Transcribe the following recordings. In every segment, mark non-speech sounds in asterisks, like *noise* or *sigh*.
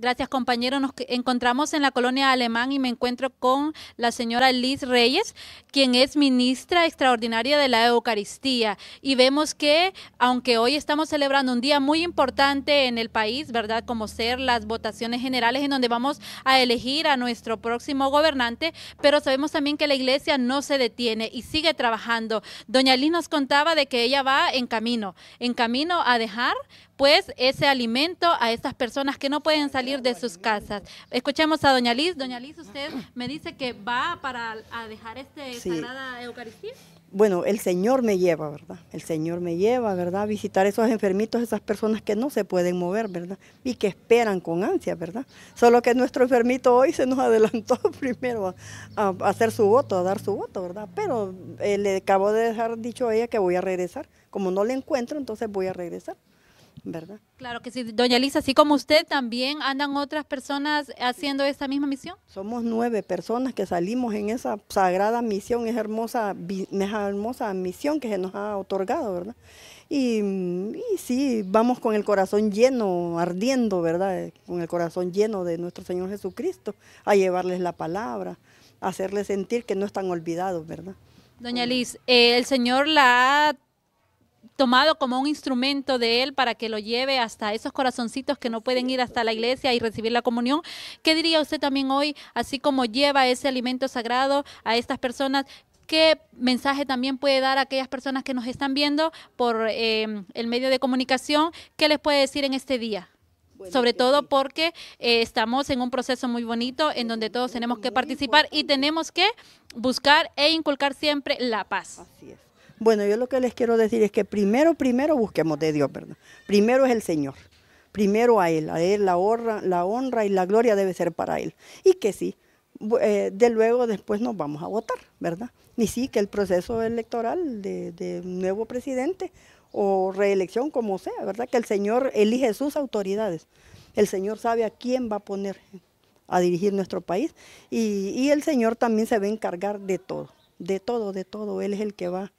Gracias, compañero. Nos encontramos en la colonia Alemán y me encuentro con la señora Liz Reyes, quien es ministra extraordinaria de la Eucaristía. Y vemos que, aunque hoy estamos celebrando un día muy importante en el país, ¿verdad? Como ser las votaciones generales en donde vamos a elegir a nuestro próximo gobernante, pero sabemos también que la iglesia no se detiene y sigue trabajando. Doña Liz nos contaba de que ella va en camino, en camino a dejar pues ese alimento a estas personas que no pueden salir de sus casas. Escuchemos a doña Liz. Doña Liz, usted me dice que va para a dejar esta Sagrada Eucaristía. Bueno, el Señor me lleva, ¿verdad? El Señor me lleva, ¿verdad? A visitar esos enfermitos, esas personas que no se pueden mover, ¿verdad? Y que esperan con ansia, ¿verdad? Solo que nuestro enfermito hoy se nos *laughs* adelantó primero a, hacer su voto, a dar su voto, ¿verdad? Pero eh, le acabo de dejar dicho a ella que voy a regresar. Como no le encuentro, entonces voy a regresar. Claro que sí, doña Liz, así como usted, también andan otras personas haciendo esta misma misión. Somos nueve personas que salimos en esa sagrada misión, esa hermosa, hermosa misión que se nos ha otorgado, ¿verdad? Y, sí, vamos con el corazón lleno, ardiendo, ¿verdad? Con el corazón lleno de nuestro Señor Jesucristo, a llevarles la palabra, a hacerles sentir que no están olvidados, ¿verdad? Doña Liz, eh, el Señor la ha tomado como un instrumento de Él para que lo lleve hasta esos corazoncitos que no pueden ir hasta la iglesia y recibir la comunión. ¿Qué diría usted también hoy, así como lleva ese alimento sagrado a estas personas? ¿Qué mensaje también puede dar a aquellas personas que nos están viendo por em, el medio de comunicación? ¿Qué les puede decir en este día? sobre eh, todo porque eh, estamos en un proceso muy bonito en donde todos tenemos que participar y tenemos que buscar e inculcar siempre la paz. Así es. Bueno, yo lo que les quiero decir es que primero, primero busquemos de Dios, ¿verdad? Primero es el Señor. Primero a Él, a Él la honra, la honra y la gloria debe ser para Él. Y que sí, eh, de luego después nos vamos a votar, ¿verdad? Y sí, que el proceso electoral de, nuevo presidente o reelección, como sea, ¿verdad? Que el Señor elige sus autoridades. El Señor sabe a quién va a poner a dirigir nuestro país y, y el Señor también se va a encargar de todo, de todo, de todo. Él es el que va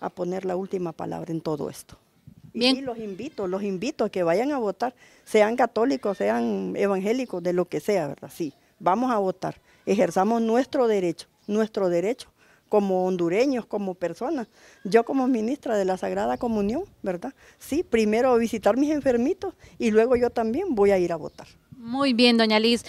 a poner la última palabra en todo esto. Bien. Y los invito, los invito a que vayan a votar, sean católicos, sean evangélicos, de lo que sea, ¿verdad? Sí, vamos a votar, ejerzamos nuestro derecho, nuestro derecho como hondureños, como personas. Yo como ministra de la Sagrada Comunión, ¿verdad? Sí, primero visitar mis enfermitos y luego yo también voy a ir a votar. Muy bien, doña Liz.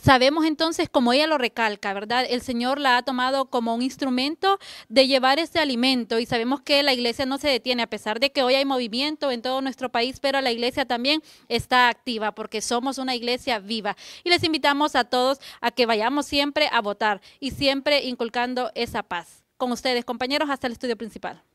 Sabemos entonces, como ella lo recalca, ¿verdad? El Señor la ha tomado como un instrumento de llevar este alimento y sabemos que la iglesia no se detiene, a pesar de que hoy hay movimiento en todo nuestro país, pero la iglesia también está activa porque somos una iglesia viva. Y les invitamos a todos a que vayamos siempre a votar y siempre inculcando esa paz. Con ustedes, compañeros, hasta el estudio principal.